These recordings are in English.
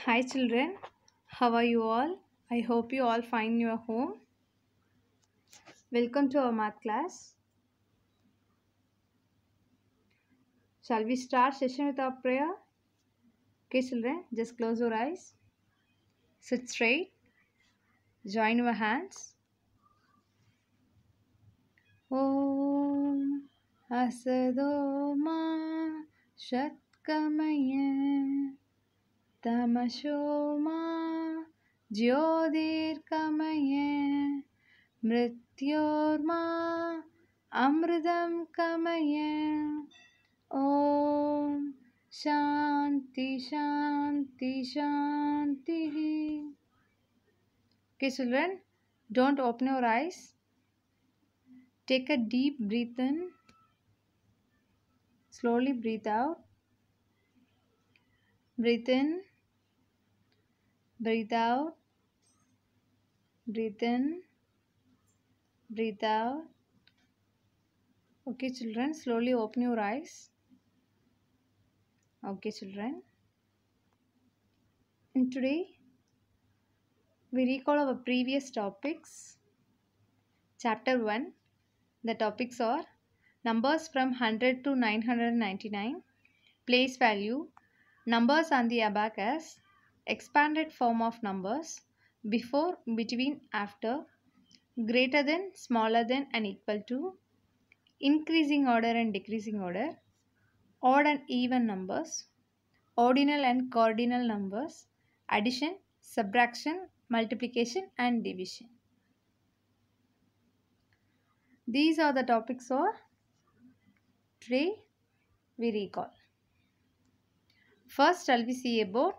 Hi children, how are you all? I hope you all find your home. Welcome to our math class. Shall we start session with our prayer? Okay children, just close your eyes. Sit straight. Join your hands. Om Asadoma Shatkamaya तमशो ज्योतिर्कमय मृत्योर्मा अमृतम कमय ओ शांति शांति शांति के children don't open your eyes take a deep breath in slowly breathe out breathe in breathe out breathe in breathe out okay children slowly open your eyes okay children and today we recall our previous topics chapter 1 the topics are numbers from 100 to 999 place value numbers on the abacus expanded form of numbers before, between, after, greater than, smaller than and equal to, increasing order and decreasing order, odd and even numbers, ordinal and cardinal numbers, addition, subtraction, multiplication and division. These are the topics for today we recall. First, I'll see about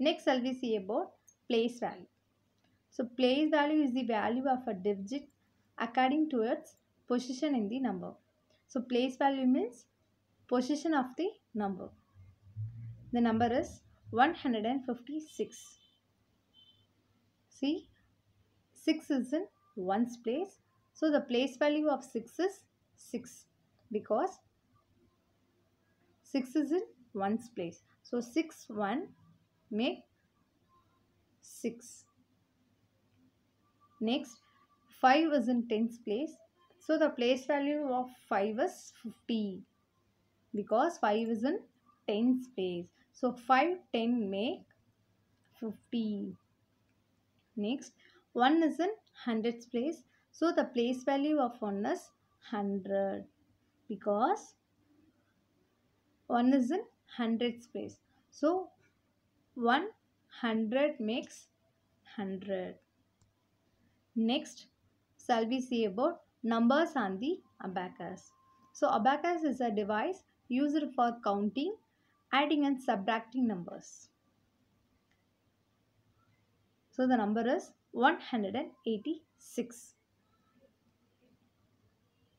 Next, shall we see about place value. So, place value is the value of a digit according to its position in the number. So, place value means position of the number. The number is 156. See, 6 is in 1's place. So, the place value of 6 is 6 because 6 is in 1's place. So, 6 1 make 6. Next 5 is in tens place. So the place value of 5 is 50 because 5 is in tens place. So 5, 10 make 50. Next 1 is in hundreds place. So the place value of 1 is 100 because 1 is in hundreds place. So 100 makes 100. Next shall we see about numbers on the abacus. So abacus is a device used for counting, adding and subtracting numbers. So the number is 186.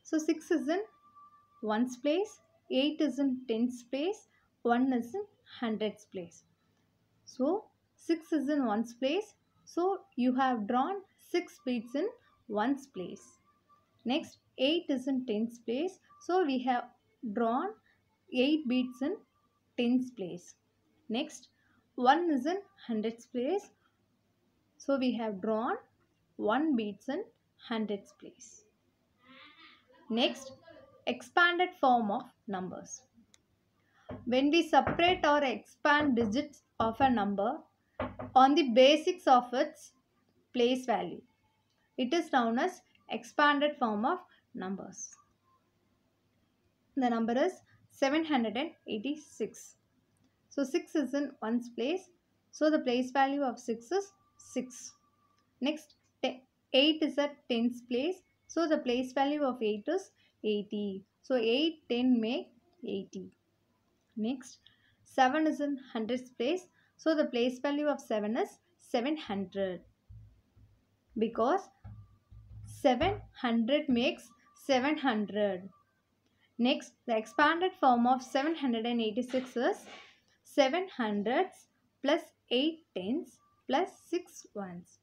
So 6 is in 1's place, 8 is in 10's place, 1 is in 100's place. So 6 is in ones place. So you have drawn 6 beads in ones place. Next 8 is in tens place. So we have drawn 8 beads in tens place. Next 1 is in hundreds place. So we have drawn 1 beads in hundreds place. Next expanded form of numbers when we separate or expand digits of a number on the basics of its place value. It is known as expanded form of numbers. The number is 786. So 6 is in 1's place. So the place value of 6 is 6. Next 8 is at 10's place. So the place value of 8 is 80. So 8, 10 make 80. Next, 7 is in hundreds place. So, the place value of 7 is 700. Because 700 makes 700. Next, the expanded form of 786 is 7 hundredths plus 8 tens plus 6 ones.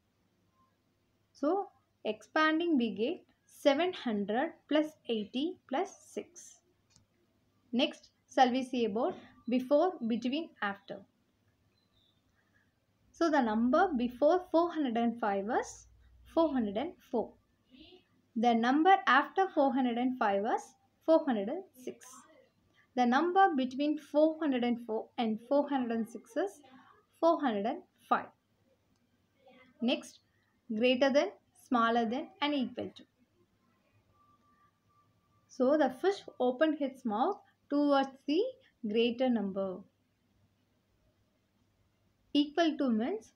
So, expanding we get 700 plus 80 plus 6. Next, about before, between, after. So the number before 405 was 404. The number after 405 was 406. The number between 404 and 406 is 405. Next, greater than, smaller than and equal to. So the fish opened its mouth towards the greater number. Equal to means,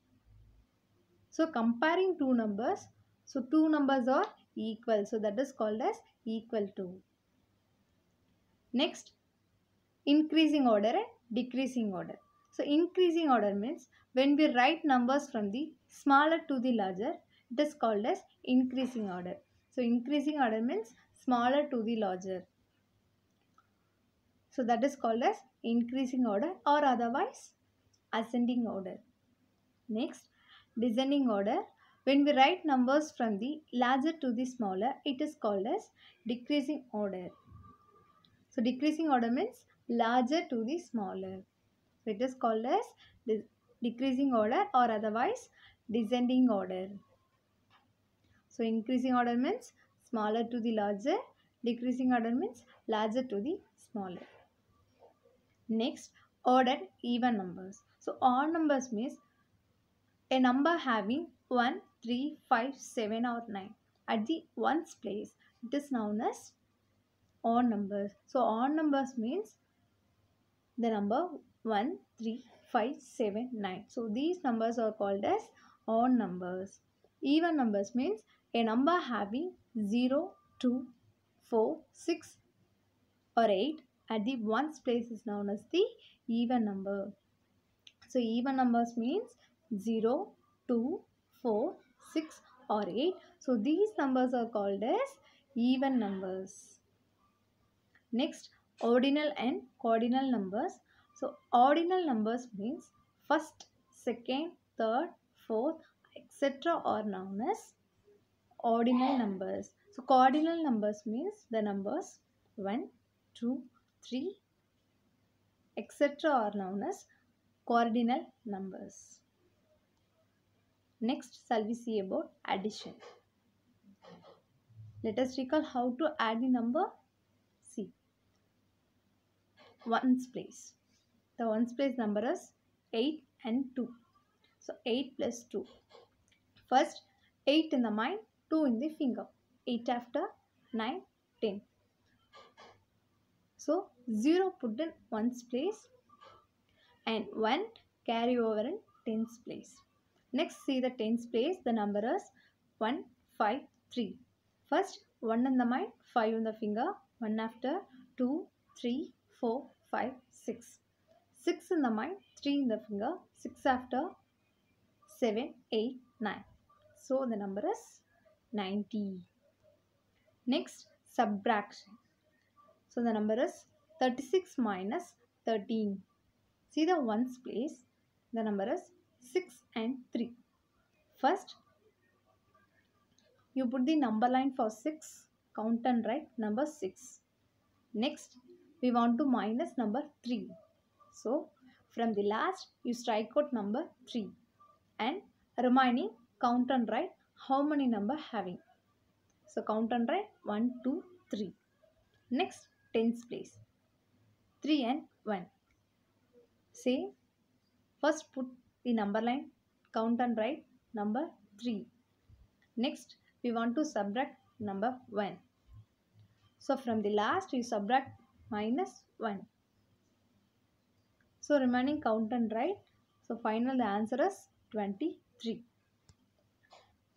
so comparing two numbers, so two numbers are equal, so that is called as equal to. Next, increasing order and decreasing order. So increasing order means when we write numbers from the smaller to the larger, it is called as increasing order. So increasing order means smaller to the larger. So that is called as increasing order or otherwise ascending order. Next, descending order. When we write numbers from the larger to the smaller, it is called as decreasing order. So decreasing order means larger to the smaller. So it is called as decreasing order or otherwise descending order. So increasing order means smaller to the larger, decreasing order means larger to the smaller. Next, odd even numbers. So odd numbers means a number having 1, 3, 5, 7 or 9 at the ones place. It is known as odd numbers. So odd numbers means the number 1, 3, 5, 7, 9. So these numbers are called as odd numbers. Even numbers means a number having 0, 2, 4, 6 or 8 at the ones place is known as the even number. So even numbers means 0, 2, 4, 6 or 8. So these numbers are called as even numbers. Next, ordinal and cardinal numbers. So ordinal numbers means first, second, third, fourth, etc. are known as ordinal numbers. So cardinal numbers means the numbers 1, 2, 3, etc. are known as cardinal numbers. Next shall we see about addition. Let us recall how to add the number C. Ones place. The ones place number is 8 and 2. So 8 plus 2. First 8 in the mind, 2 in the finger. 8 after 9, 10. So 0 put in 1's place and 1 carry over in 10's place. Next see the 10's place. The number is 1, 5, 3. First 1 in the mind, 5 in the finger. 1 after 2, 3, 4, 5, 6. 6 in the mind, 3 in the finger. 6 after 7, 8, 9. So the number is 90. Next subtraction. So the number is 36 minus 13. See the ones place. The number is 6 and 3. First, you put the number line for 6. Count and write number 6. Next, we want to minus number 3. So, from the last, you strike out number 3. And remaining, count and write how many number having. So, count and write 1, 2, 3. Next, tens place. 3 and 1. Say, first put the number line, count and write number 3. Next, we want to subtract number 1. So, from the last, we subtract minus 1. So, remaining count and write. So, final the answer is 23.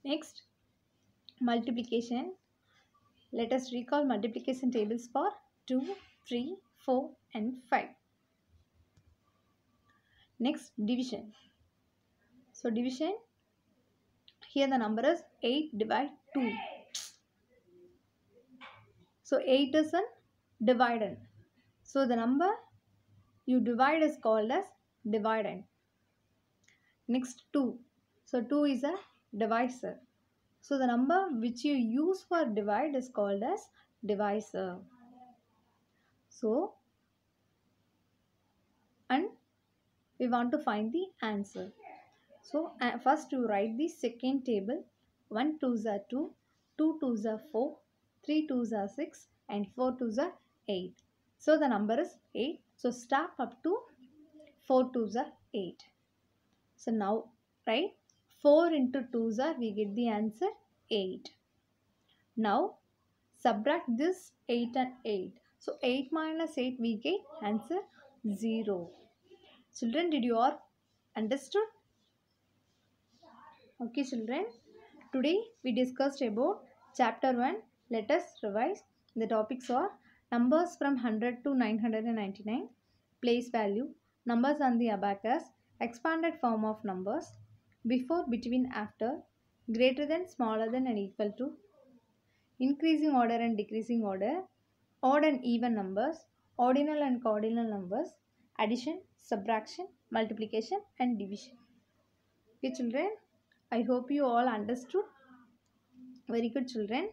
Next, multiplication. Let us recall multiplication tables for 2, 3, 4 and 5. Next division. So division here the number is 8 divided 2. So 8 is a dividend. So the number you divide is called as dividend. Next 2. So 2 is a divisor. So the number which you use for divide is called as divisor. So, and we want to find the answer. So, uh, first you write the second table 1 twos are 2, 2 twos are 4, 3 twos are 6 and 4 twos are 8. So, the number is 8. So, start up to 4 twos are 8. So, now right 4 into 2s are we get the answer 8. Now subtract this 8 and 8. So 8 minus 8 we get answer 0. Children did you all understood? Okay children. Today we discussed about chapter 1. Let us revise. The topics are numbers from 100 to 999, place value, numbers on the abacus, expanded form of numbers, before, between, after, greater than, smaller than and equal to, increasing order and decreasing order, odd and even numbers, ordinal and cardinal numbers, addition, subtraction, multiplication and division. Okay children, I hope you all understood. Very good children.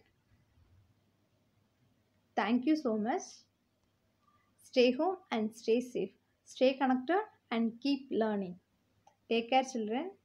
Thank you so much. Stay home and stay safe. Stay connected and keep learning. Take care children.